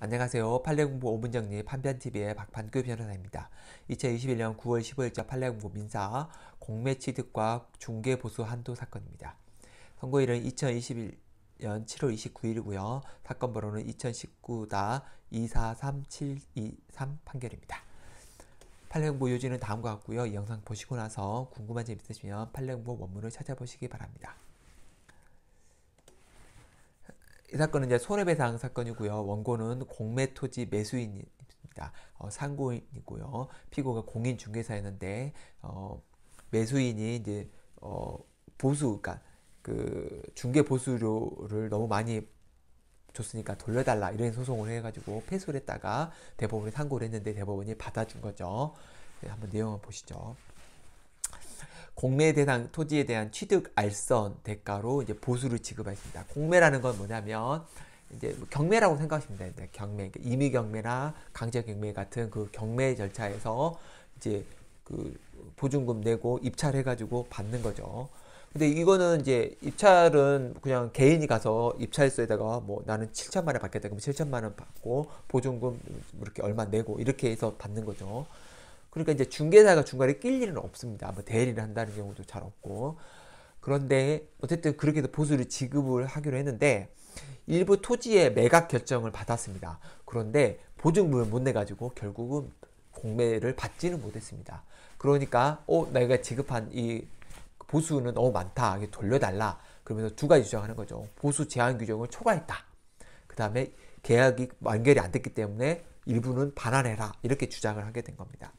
안녕하세요. 판례공부 오문정리 판변TV의 박판규 변호사입니다. 2021년 9월 15일자 판례공부 민사 공매취득과 중개보수 한도 사건입니다. 선고일은 2021년 7월 29일이고요. 사건 번호는 2 0 1 9 243723 판결입니다. 판례공부 요지는 다음과 같고요. 이 영상 보시고 나서 궁금한 점 있으시면 판례공부 원문을 찾아보시기 바랍니다. 이 사건은 이제 손해배상 사건이고요. 원고는 공매 토지 매수인입니다. 어, 상고인이고요. 피고가 공인 중개사였는데 어, 매수인이 이제 어, 보수, 그러니까 그 중개 보수료를 너무 많이 줬으니까 돌려달라 이런 소송을 해가지고 패소를 했다가 대법원에 상고를 했는데 대법원이 받아준 거죠. 네, 한번 내용을 보시죠. 공매 대상 토지에 대한 취득 알선 대가로 이제 보수를 지급했습니다. 공매라는 건 뭐냐면 이제 뭐 경매라고 생각하시면 됩니다. 경매, 그러 그러니까 임의 경매나 강제 경매 같은 그 경매 절차에서 이제 그 보증금 내고 입찰해가지고 받는 거죠. 근데 이거는 이제 입찰은 그냥 개인이 가서 입찰서에다가 뭐 나는 7천만 원 받겠다 그러면 7천만 원 받고 보증금 이렇게 얼마 내고 이렇게 해서 받는 거죠. 그러니까 이제 중개사가 중간에 낄 일은 없습니다. 뭐 대리를 한다는 경우도 잘 없고. 그런데 어쨌든 그렇게도 보수를 지급을 하기로 했는데 일부 토지의 매각 결정을 받았습니다. 그런데 보증금을 못 내가지고 결국은 공매를 받지는 못했습니다. 그러니까 어 내가 지급한 이 보수는 너무 많다. 돌려달라. 그러면서 두 가지 주장하는 거죠. 보수 제한 규정을 초과했다. 그 다음에 계약이 완결이 안 됐기 때문에 일부는 반환해라. 이렇게 주장을 하게 된 겁니다.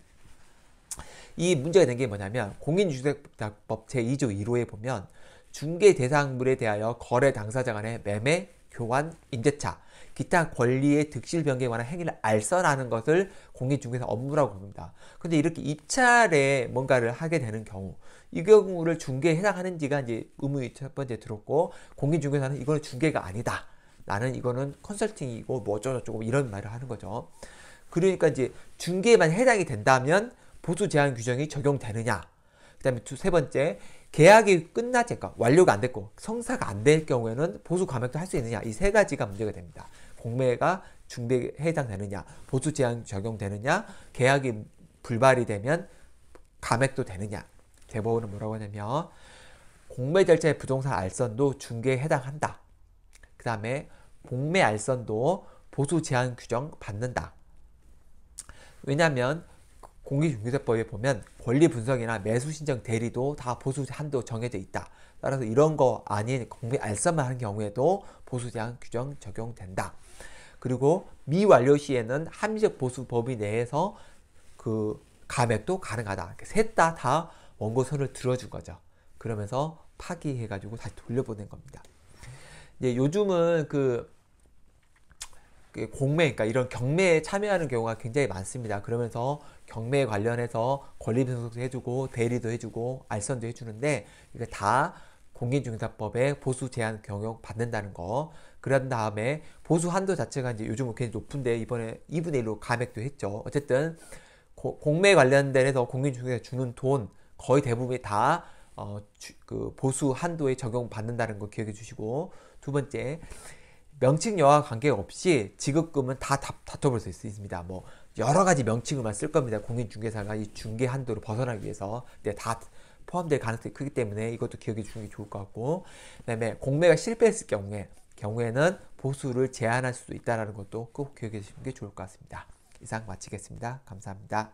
이 문제가 된 게 뭐냐면 공인주택법 제2조 1호에 보면 중개 대상물에 대하여 거래 당사자 간의 매매, 교환, 임대차, 기타 권리의 득실 변경에 관한 행위를 알선하는 것을 공인중개사 업무라고 봅니다. 근데 이렇게 입찰에 뭔가를 하게 되는 경우, 이 경우를 중개에 해당하는지가 이제 의무의 첫 번째 들었고, 공인중개사는 이거는 중개가 아니다. 나는 이거는 컨설팅이고 뭐 어쩌고저쩌고 이런 말을 하는 거죠. 그러니까 이제 중개에만 해당이 된다면 보수 제한 규정이 적용되느냐. 그 다음에 세 번째, 계약이 끝나지, 그러니까 완료가 안 됐고 성사가 안 될 경우에는 보수 감액도 할 수 있느냐. 이 세 가지가 문제가 됩니다. 공매가 중대 해당되느냐, 보수 제한 적용되느냐, 계약이 불발이 되면 감액도 되느냐. 대법원은 뭐라고 하냐면 공매 절차의 부동산 알선도 중개에 해당한다. 그 다음에 공매 알선도 보수 제한 규정 받는다. 왜냐하면 공기중개사법에 보면 권리분석이나 매수신청 대리도 다 보수세 한도 정해져 있다. 따라서 이런 거 아닌 공개 알선만 하는 경우에도 보수제한 규정 적용된다. 그리고 미완료 시에는 합리적 보수 법위 내에서 그 감액도 가능하다. 셋 다 다원고서를 들어준 거죠. 그러면서 파기해가지고 다시 돌려보낸 겁니다. 이제 요즘은 그그 공매, 그러니까 이런 경매에 참여하는 경우가 굉장히 많습니다. 그러면서 경매에 관련해서 권리분석도 해주고 대리도 해주고 알선도 해주는데 이게 다 공인중개사법의 보수 제한 경영 받는다는 거. 그런 다음에 보수 한도 자체가 이제 요즘은 굉장히 높은데 이번에 2분의 1로 감액도 했죠. 어쨌든 고, 공매 관련된해서 공인중개사 주는 돈 거의 대부분이 다 어, 주, 그 보수 한도에 적용받는다는 거 기억해 주시고 두 번째 명칭여와 관계없이 지급금은 다 다퉈볼 수 있습니다. 뭐 여러 가지 명칭을만 쓸 겁니다. 공인중개사가 이 중개 한도를 벗어나기 위해서 근다 네, 포함될 가능성이 크기 때문에 이것도 기억해 주는 게 좋을 것 같고 그다음에 공매가 실패했을 경우에 경우에는 보수를 제한할 수도 있다는 것도 꼭 기억해 주시는 게 좋을 것 같습니다. 이상 마치겠습니다. 감사합니다.